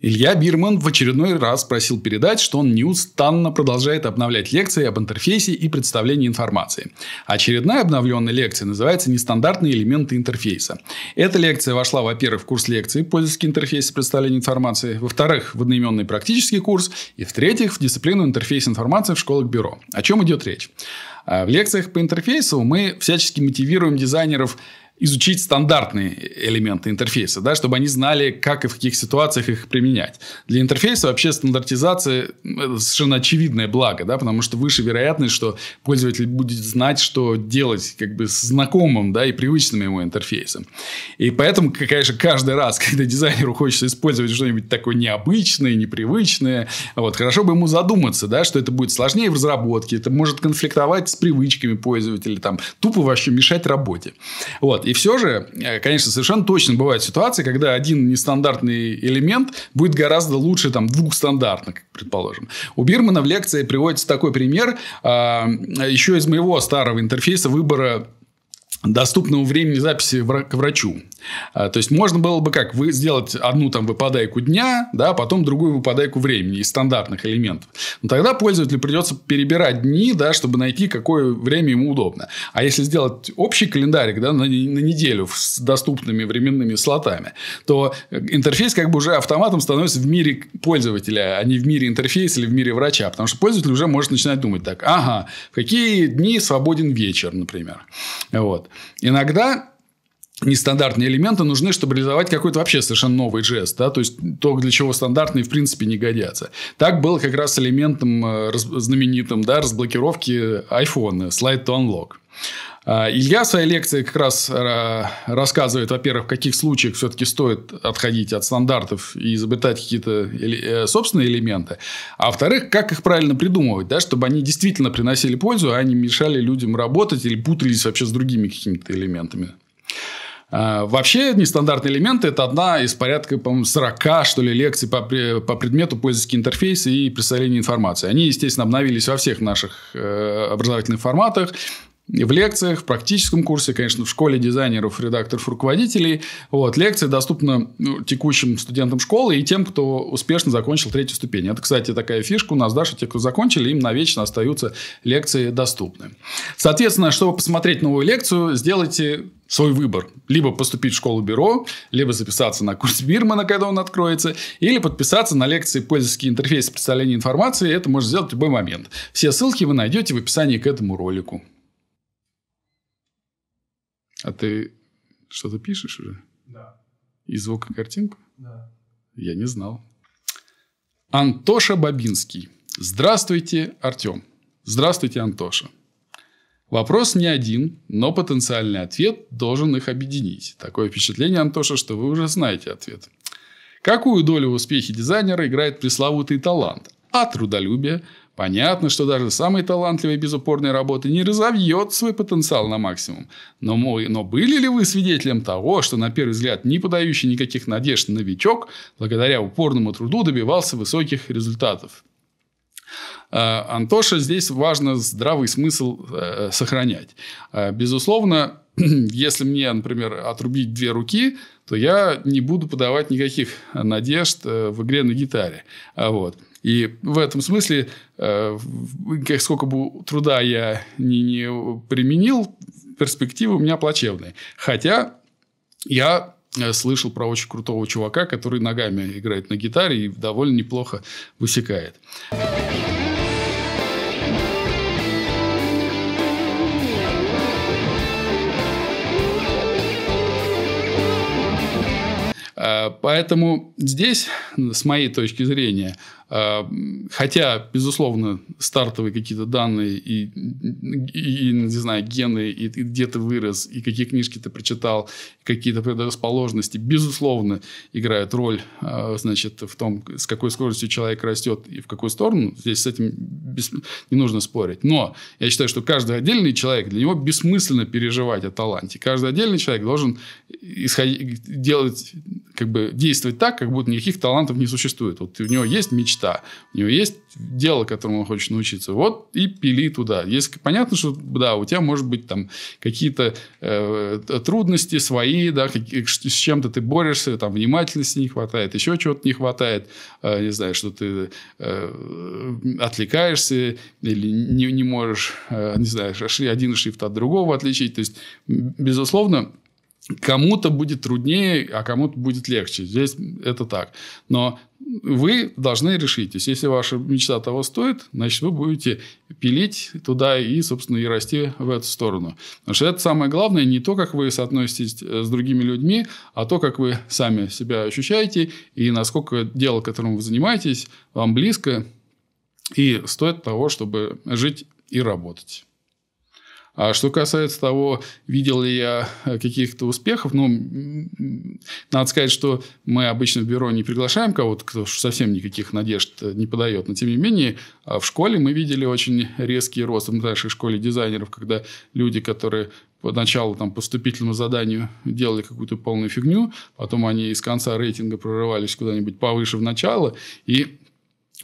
Илья Бирман в очередной раз просил передать, что он неустанно продолжает обновлять лекции об интерфейсе и представлении информации. Очередная обновленная лекция называется «Нестандартные элементы интерфейса». Эта лекция вошла, во-первых, в курс лекции «Пользовательский интерфейс и представление информации», во-вторых, в одноименный практический курс, и, в-третьих, в дисциплину интерфейс информации в школах бюро. О чем идет речь? Э, в лекциях по интерфейсу мы всячески мотивируем дизайнеров изучить стандартные элементы интерфейса, да, чтобы они знали, как и в каких ситуациях их применять. Для интерфейса вообще стандартизация это совершенно очевидное благо, да, потому что выше вероятность, что пользователь будет знать, что делать как бы с знакомым да, и привычным ему интерфейсом. И поэтому, конечно, каждый раз, когда дизайнеру хочется использовать что-нибудь такое необычное, непривычное, вот, хорошо бы ему задуматься, да, что это будет сложнее в разработке, это может конфликтовать с привычками пользователя, там, тупо вообще мешать работе. Вот. И все же, э, конечно, совершенно точно бывают ситуации, когда один нестандартный элемент будет гораздо лучше там, двух стандартных, предположим. У Бирмана в лекции приводится такой пример, а, а, еще из моего старого интерфейса выбора доступного времени записи к врачу. А, то есть, можно было бы как? Вы сделать одну там выпадайку дня, да, потом другую выпадайку времени из стандартных элементов. Но тогда пользователю придется перебирать дни, да, чтобы найти, какое время ему удобно. А если сделать общий календарик да, на, на неделю с доступными временными слотами, то э, интерфейс как бы уже автоматом становится в мире пользователя, а не в мире интерфейса или в мире врача. Потому что пользователь уже может начинать думать так. Ага, в какие дни свободен вечер, например. Вот. Иногда нестандартные элементы нужны, чтобы реализовать какой-то вообще совершенно новый жест, да, то есть то, для чего стандартные в принципе не годятся. Так было как раз элементом э, знаменитым, да, разблокировки iPhone, слайд э, to Unlock. А, Илья в своей лекции как раз э, рассказывает, во-первых, в каких случаях все-таки стоит отходить от стандартов и изобретать какие-то э, собственные элементы, а во-вторых, как их правильно придумывать, да, чтобы они действительно приносили пользу, а не мешали людям работать или путались вообще с другими какими-то элементами. А, вообще, нестандартные элементы – это одна из порядка, по-моему, 40, что ли, лекций по, по предмету пользовательский интерфейс и представление информации. Они, естественно, обновились во всех наших э, образовательных форматах в лекциях, в практическом курсе, конечно, в школе дизайнеров, редакторов, руководителей. Вот. Лекции доступны ну, текущим студентам школы и тем, кто успешно закончил третью ступень. Это, кстати, такая фишка у нас, да, что те, кто закончили, им навечно остаются лекции доступны. Соответственно, чтобы посмотреть новую лекцию, сделайте свой выбор. Либо поступить в школу бюро, либо записаться на курс Бирмана, когда он откроется, или подписаться на лекции «Пользовательский интерфейс представления информации». Это можно сделать в любой момент. Все ссылки вы найдете в описании к этому ролику. А ты что-то пишешь уже? Да. И звук, и картинку? Да. Я не знал. Антоша Бабинский. Здравствуйте, Артем. Здравствуйте, Антоша. Вопрос не один, но потенциальный ответ должен их объединить. Такое впечатление, Антоша, что вы уже знаете ответ. Какую долю в успехе дизайнера играет пресловутый талант? А трудолюбие – Понятно, что даже самый талантливый без работы не разовьет свой потенциал на максимум. Но, мой, но были ли вы свидетелем того, что на первый взгляд не подающий никаких надежд новичок, благодаря упорному труду добивался высоких результатов? А, Антоша, здесь важно здравый смысл э, сохранять. А, безусловно, если мне, например, отрубить две руки, то я не буду подавать никаких надежд э, в игре на гитаре. А вот. И в этом смысле, э, сколько бы труда я не, не применил, перспективы у меня плачевные. Хотя я э, слышал про очень крутого чувака, который ногами играет на гитаре и довольно неплохо высекает. Э, поэтому здесь, с моей точки зрения, Эм, хотя, безусловно, стартовые какие-то данные и, и, не знаю, гены, и, и где ты вырос, и какие книжки ты прочитал, какие-то предрасположенности, безусловно, играют роль, э, значит, в том, с какой скоростью человек растет и в какую сторону. Здесь с этим без... не нужно спорить. Но я считаю, что каждый отдельный человек, для него бессмысленно переживать о таланте. Каждый отдельный человек должен исходить, делать, как бы действовать так, как будто никаких талантов не существует. Вот у него есть мечта мечта. У него есть дело, которому он хочет научиться. Вот и пили туда. Если, понятно, что да, у тебя может быть там какие-то э, трудности свои, да, как, э, с чем-то ты борешься, там внимательности не хватает, еще чего-то не хватает, э, не знаю, что ты э, отвлекаешься или не, не можешь, э, не знаю, один шрифт от другого отличить. То есть, безусловно, Кому-то будет труднее, а кому-то будет легче. Здесь это так. Но вы должны решитесь. если ваша мечта того стоит, значит, вы будете пилить туда и, собственно, и расти в эту сторону. Потому что это самое главное не то, как вы соотноситесь э, с другими людьми, а то, как вы сами себя ощущаете и насколько дело, которым вы занимаетесь, вам близко и стоит того, чтобы жить и работать. А что касается того, видел ли я э, каких-то успехов, ну, надо сказать, что мы обычно в бюро не приглашаем кого-то, кто совсем никаких надежд э, не подает. Но, тем не менее, а в школе мы видели очень резкий рост, в нашей школе дизайнеров, когда люди, которые поначалу там поступительному заданию делали какую-то полную фигню, потом они из конца рейтинга прорывались куда-нибудь повыше в начало, и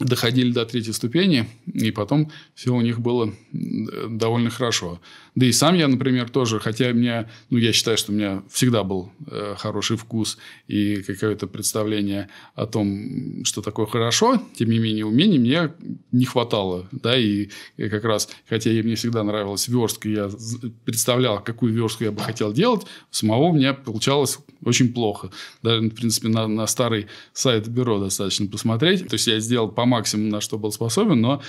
доходили до третьей ступени, и потом все у них было довольно хорошо. Да и сам я, например, тоже, хотя меня, ну, я считаю, что у меня всегда был э, хороший вкус и какое-то представление о том, что такое хорошо, тем не менее умений мне не хватало, да, и, и э, как раз, хотя и мне всегда нравилась верстка, я представлял, какую верстку я бы хотел делать, самого у меня получалось очень плохо. Даже, в принципе, на, на старый сайт бюро достаточно посмотреть, то есть я сделал по по максимуму, на что был способен, но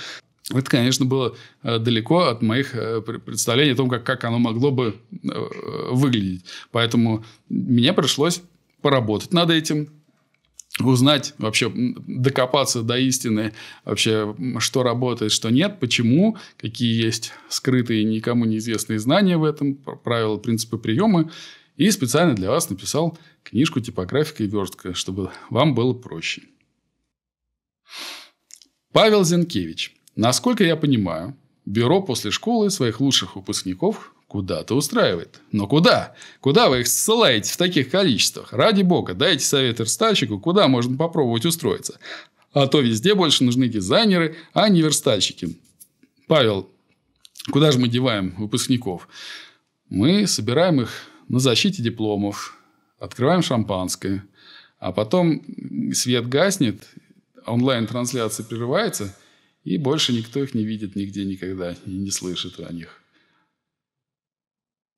это, конечно, было э, далеко от моих э, представлений о том, как, как оно могло бы э, выглядеть. Поэтому мне пришлось поработать над этим, узнать вообще, докопаться до истины, вообще, что работает, что нет, почему, какие есть скрытые, никому неизвестные знания в этом, правила, принципы, приемы. И специально для вас написал книжку «Типографика и верстка», чтобы вам было проще. Павел Зинкевич. Насколько я понимаю, бюро после школы своих лучших выпускников куда-то устраивает. Но куда? Куда вы их ссылаете в таких количествах? Ради бога, дайте совет верстальщику, куда можно попробовать устроиться. А то везде больше нужны дизайнеры, а не верстальщики. Павел, куда же мы деваем выпускников? Мы собираем их на защите дипломов, открываем шампанское, а потом свет гаснет, онлайн-трансляция прерывается, и больше никто их не видит нигде никогда и не слышит о них.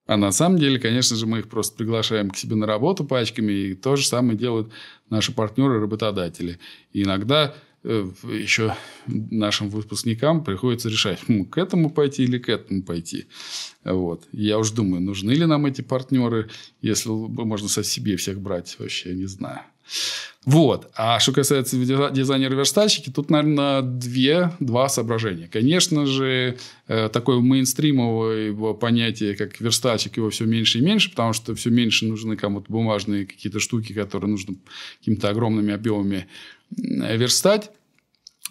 А на самом деле, конечно же, мы их просто приглашаем к себе на работу пачками, и то же самое делают наши партнеры-работодатели. иногда э, еще нашим выпускникам приходится решать, хм, к этому пойти или к этому пойти. Вот. Я уж думаю, нужны ли нам эти партнеры, если можно со себе всех брать, вообще не знаю. Вот. А что касается дизайнера-верстальщики, тут, наверное, две, два соображения. Конечно же, э, такое мейнстримовое понятие, как верстальщик, его все меньше и меньше, потому что все меньше нужны кому-то бумажные какие-то штуки, которые нужно какими-то огромными объемами верстать.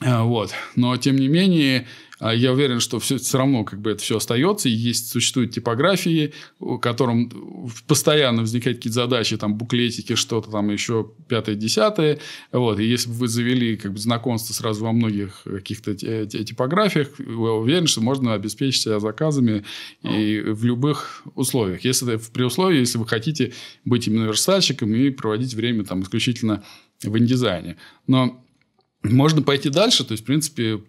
Э, вот. Но, тем не менее, э, я уверен, что все, все равно как бы это все остается. есть, существуют типографии, у которым постоянно возникают какие-то задачи, там, буклетики, что-то там еще пятое, десятое. Вот. И если бы вы завели как бы, знакомство сразу во многих каких-то типографиях, я уверен, что можно обеспечить себя заказами и в любых условиях. Если это при условии, если вы хотите быть именно верстальщиком и проводить время там исключительно в индизайне. Но можно пойти дальше, то есть, в принципе,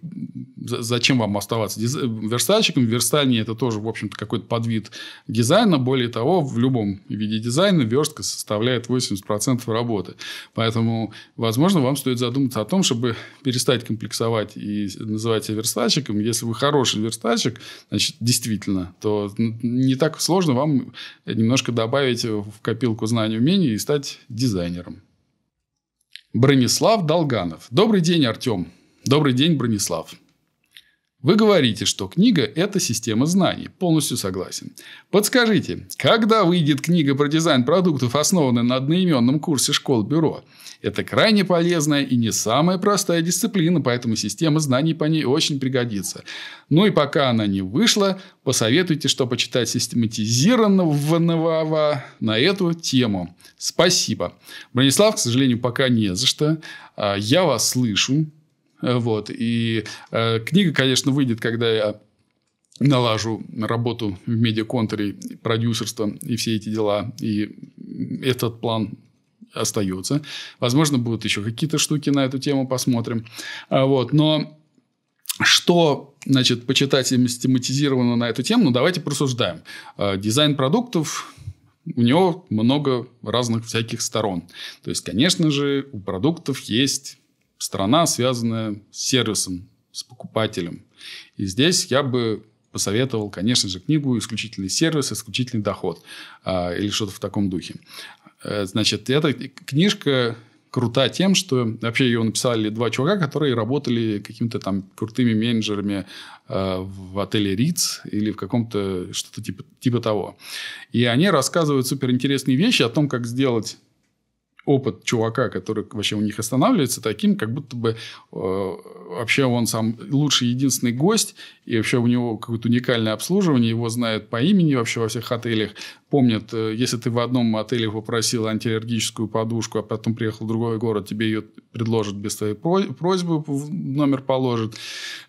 зачем вам оставаться Диз... верстальщиком? Верстание – это тоже, в общем-то, какой-то подвид дизайна. Более того, в любом виде дизайна верстка составляет 80% работы. Поэтому, возможно, вам стоит задуматься о том, чтобы перестать комплексовать и называть себя верстальщиком. Если вы хороший верстальщик, значит, действительно, то не так сложно вам немножко добавить в копилку знаний и умений и стать дизайнером. Бронислав Долганов. Добрый день, Артем. Добрый день, Бронислав. Вы говорите, что книга – это система знаний. Полностью согласен. Подскажите, когда выйдет книга про дизайн продуктов, основанная на одноименном курсе школ-бюро? Это крайне полезная и не самая простая дисциплина, поэтому система знаний по ней очень пригодится. Ну и пока она не вышла, посоветуйте, что почитать систематизированного на эту тему. Спасибо. Бронислав, к сожалению, пока не за что. А, я вас слышу. Э, вот. И э, книга, конечно, выйдет, когда я налажу работу в медиаконтуре, продюсерство и все эти дела. И этот план остается. Возможно, будут еще какие-то штуки на эту тему, посмотрим. А, вот. Но что значит, почитать и систематизировано на эту тему, ну, давайте просуждаем. А, э, дизайн продуктов, у него много разных всяких сторон. То есть, конечно же, у продуктов есть страна, связанная с сервисом, с покупателем. И здесь я бы посоветовал, конечно же, книгу «Исключительный сервис, исключительный доход» а, или что-то в таком духе. Э, значит, эта книжка крута тем, что вообще ее написали два чувака, которые работали какими-то там крутыми менеджерами а, в отеле Риц или в каком-то что-то типа, типа того. И они рассказывают суперинтересные вещи о том, как сделать опыт чувака, который вообще у них останавливается, таким, как будто бы э, вообще он сам лучший единственный гость, и вообще у него какое-то уникальное обслуживание, его знают по имени вообще во всех отелях, помнят, э, если ты в одном отеле попросил антиаллергическую подушку, а потом приехал в другой город, тебе ее предложат без твоей просьбы, в номер положат.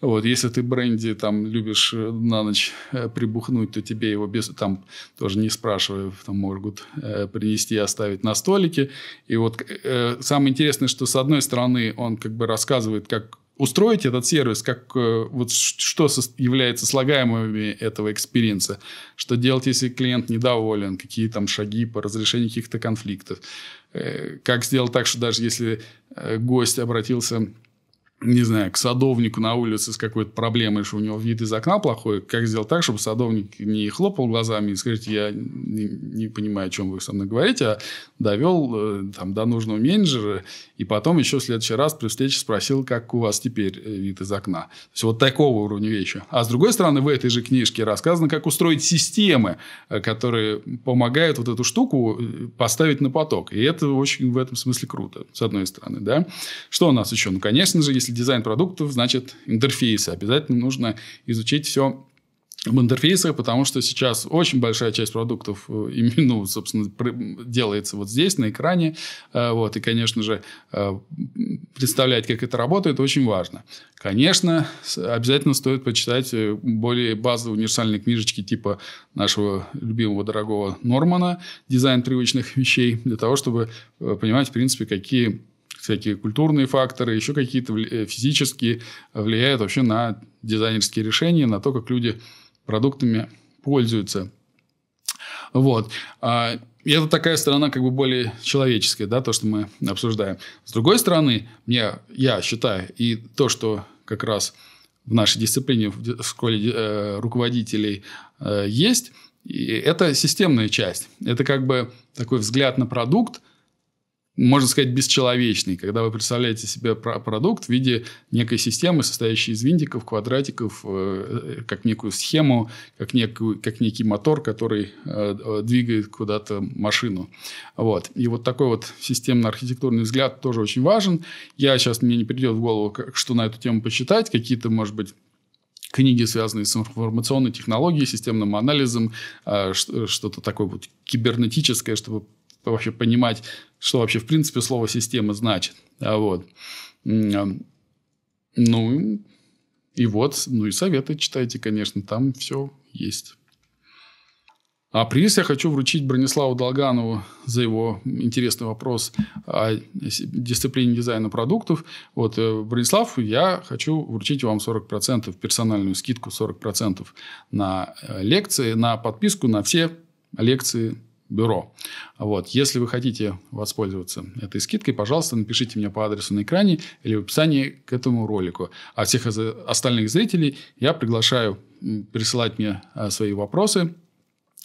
Вот, если ты бренди там любишь э, на ночь э, прибухнуть, то тебе его без, там тоже не спрашивая, там могут э, принести и оставить на столике. И вот э, самое интересное, что с одной стороны он как бы рассказывает, как устроить этот сервис, как э, вот что со, является слагаемыми этого экспириенса, что делать, если клиент недоволен, какие там шаги по разрешению каких-то конфликтов, э, как сделать так, что даже если э, гость обратился не знаю, к садовнику на улице с какой-то проблемой, что у него вид из окна плохой, как сделать так, чтобы садовник не хлопал глазами и скажите, я не, не понимаю, о чем вы со мной говорите, а довел э, там, до нужного менеджера, и потом еще в следующий раз при встрече спросил, как у вас теперь э, вид из окна. То есть, вот такого уровня вещи. А с другой стороны, в этой же книжке рассказано, как устроить системы, э, которые помогают вот эту штуку поставить на поток. И это очень в этом смысле круто, с одной стороны. Да? Что у нас еще? Ну, конечно же, если если дизайн продуктов, значит интерфейсы. Обязательно нужно изучить все в интерфейсах, потому что сейчас очень большая часть продуктов э, именно, ну, собственно, делается вот здесь, на экране. Э, вот, и, конечно же, э, представлять, как это работает, очень важно. Конечно, обязательно стоит почитать более базовые универсальные книжечки типа нашего любимого дорогого Нормана «Дизайн привычных вещей», для того, чтобы понимать, в принципе, какие всякие культурные факторы, еще какие-то э, физические э, влияют вообще на дизайнерские решения, на то, как люди продуктами пользуются. Вот. А, и это такая сторона как бы более человеческая, да, то, что мы обсуждаем. С другой стороны, мне, я считаю, и то, что как раз в нашей дисциплине в школе э, руководителей э, есть, и это системная часть. Это как бы такой взгляд на продукт, можно сказать, бесчеловечный, когда вы представляете себе продукт в виде некой системы, состоящей из винтиков, квадратиков, э, э, как некую схему, как, некую, как некий мотор, который э, двигает куда-то машину. Вот. И вот такой вот системно-архитектурный взгляд тоже очень важен. Я сейчас, мне не придет в голову, что на эту тему почитать, какие-то, может быть, книги, связанные с информационной технологией, системным анализом, а, что-то такое вот кибернетическое, чтобы вообще понимать, что вообще в принципе слово система значит. А вот. А, ну, и вот, ну и советы читайте, конечно, там все есть. А приз я хочу вручить Брониславу Долганову за его интересный вопрос о дисциплине дизайна продуктов. Вот, э, Бронислав, я хочу вручить вам 40%, персональную скидку 40% на э, лекции, на подписку на все лекции бюро. Вот. Если вы хотите воспользоваться этой скидкой, пожалуйста, напишите мне по адресу на экране или в описании к этому ролику. А всех остальных зрителей я приглашаю присылать мне а, свои вопросы.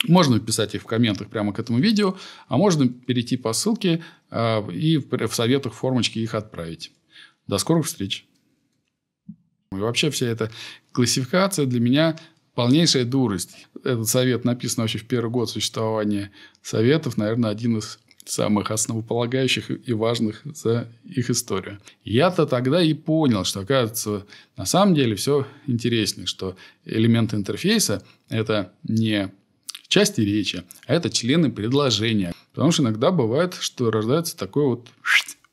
Можно писать их в комментах прямо к этому видео, а можно перейти по ссылке а, и в советах формочки их отправить. До скорых встреч! И вообще вся эта классификация для меня – Полнейшая дурость. Этот совет написан вообще в первый год существования советов, наверное, один из самых основополагающих и важных за их историю. Я-то тогда и понял, что, оказывается, на самом деле все интереснее, что элементы интерфейса – это не части речи, а это члены предложения. Потому что иногда бывает, что рождается такое вот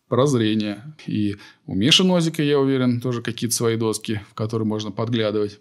прозрение. И у Миши Нозика, я уверен, тоже какие-то свои доски, в которые можно подглядывать.